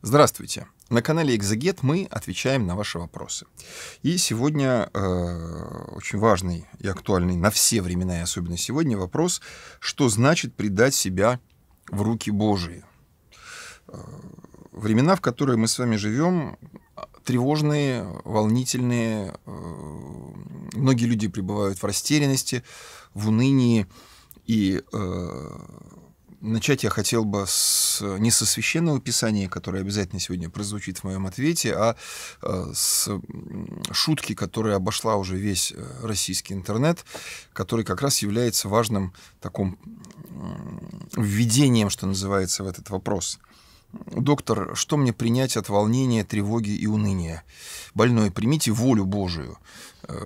Здравствуйте. На канале Экзагет мы отвечаем на ваши вопросы. И сегодня э, очень важный и актуальный на все времена, и особенно сегодня, вопрос, что значит предать себя в руки Божии. Э, времена, в которые мы с вами живем, тревожные, волнительные. Э, многие люди пребывают в растерянности, в унынии. И э, начать я хотел бы с, э, не со священного писания, которое обязательно сегодня прозвучит в моем ответе, а э, с шутки, которая обошла уже весь э, российский интернет, который как раз является важным таком введением, что называется, в этот вопрос. Доктор, что мне принять от волнения, тревоги и уныния? Больной, примите волю Божию. Э,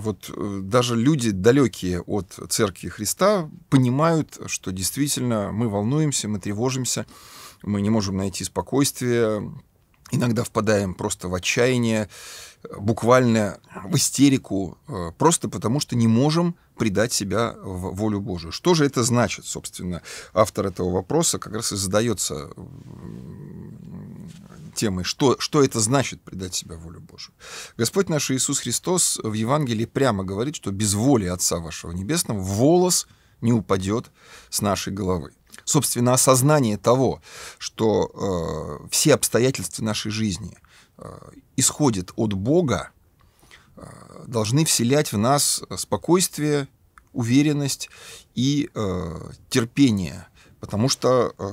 вот э, даже люди, далекие от Церкви Христа, понимают, что действительно мы волнуемся, мы тревожимся, мы не можем найти спокойствие, иногда впадаем просто в отчаяние, буквально в истерику, э, просто потому что не можем предать себя в волю Божию. Что же это значит, собственно? Автор этого вопроса как раз и задается темой, что, что это значит предать себя волю Божию. Господь наш Иисус Христос в Евангелии прямо говорит, что без воли Отца вашего Небесного волос не упадет с нашей головы. Собственно, осознание того, что э, все обстоятельства нашей жизни э, исходят от Бога, должны вселять в нас спокойствие, уверенность и э, терпение, потому что э,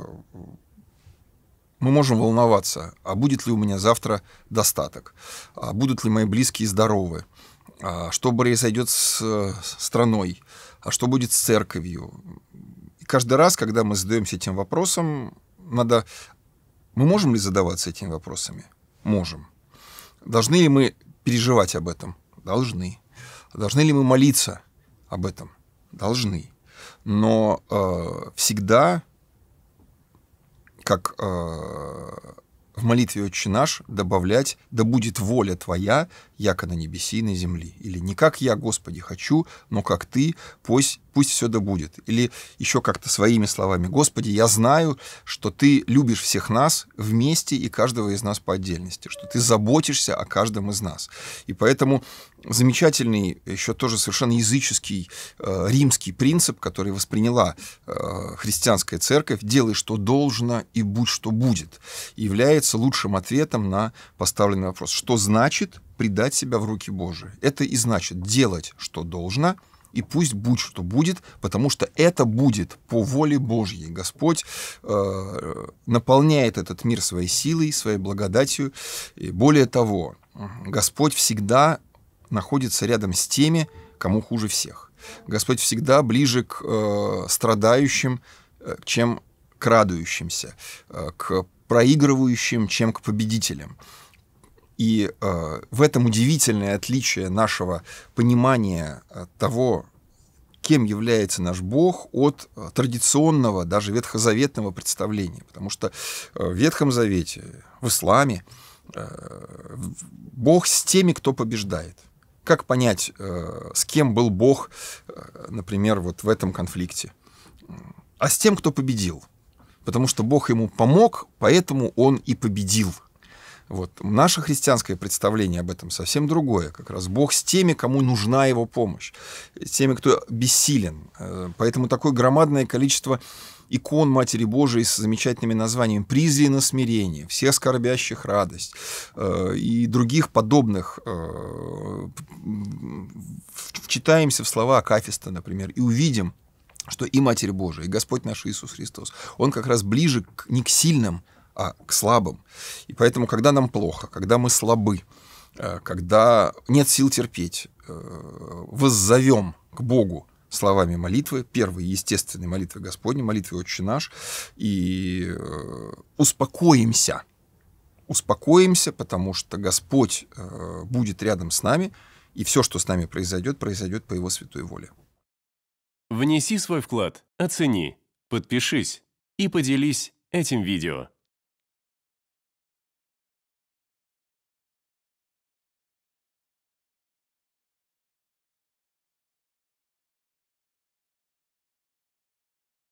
мы можем волноваться, а будет ли у меня завтра достаток, а будут ли мои близкие здоровы, а что произойдет с страной, а что будет с церковью. И каждый раз, когда мы задаемся этим вопросом, надо... Мы можем ли задаваться этими вопросами? Можем. Должны ли мы переживать об этом? Должны. Должны ли мы молиться об этом? Должны. Но э, всегда, как э, в молитве «Отче наш», добавлять «Да будет воля твоя, яко на и на земли. Или «Не как я, Господи, хочу, но как Ты, пусть, пусть все да будет». Или еще как-то своими словами «Господи, я знаю, что Ты любишь всех нас вместе и каждого из нас по отдельности, что Ты заботишься о каждом из нас». И поэтому замечательный, еще тоже совершенно языческий э, римский принцип, который восприняла э, христианская церковь «делай, что должно, и будь, что будет», является лучшим ответом на поставленный вопрос. Что значит предать себя в руки Божии. Это и значит делать, что должно, и пусть будь что будет, потому что это будет по воле Божьей. Господь э, наполняет этот мир своей силой, своей благодатью. И более того, Господь всегда находится рядом с теми, кому хуже всех. Господь всегда ближе к э, страдающим, э, чем к радующимся, э, к проигрывающим, чем к победителям. И э, в этом удивительное отличие нашего понимания э, того, кем является наш Бог от э, традиционного, даже ветхозаветного представления. Потому что э, в Ветхом Завете, в исламе, Бог с теми, кто побеждает. Как понять, с кем был Бог, например, вот в этом конфликте? А с тем, кто победил. Потому что Бог ему помог, поэтому он и победил – вот. Наше христианское представление об этом совсем другое. Как раз Бог с теми, кому нужна его помощь, с теми, кто бессилен. Э, поэтому такое громадное количество икон Матери Божией с замечательными названиями на смирение», «Все скорбящих радость» э, и других подобных. Э, Вчитаемся в слова Акафиста, например, и увидим, что и Матерь Божия, и Господь наш Иисус Христос, Он как раз ближе к, не к сильным, а к слабым. И поэтому, когда нам плохо, когда мы слабы, э, когда нет сил терпеть, э, воззовем к Богу словами молитвы, первой естественной молитвы Господней, молитвы «Отче наш», и э, успокоимся, успокоимся, потому что Господь будет рядом с нами, и все, что с нами произойдет, произойдет по Его святой воле. Внеси свой вклад, оцени, подпишись и поделись этим видео.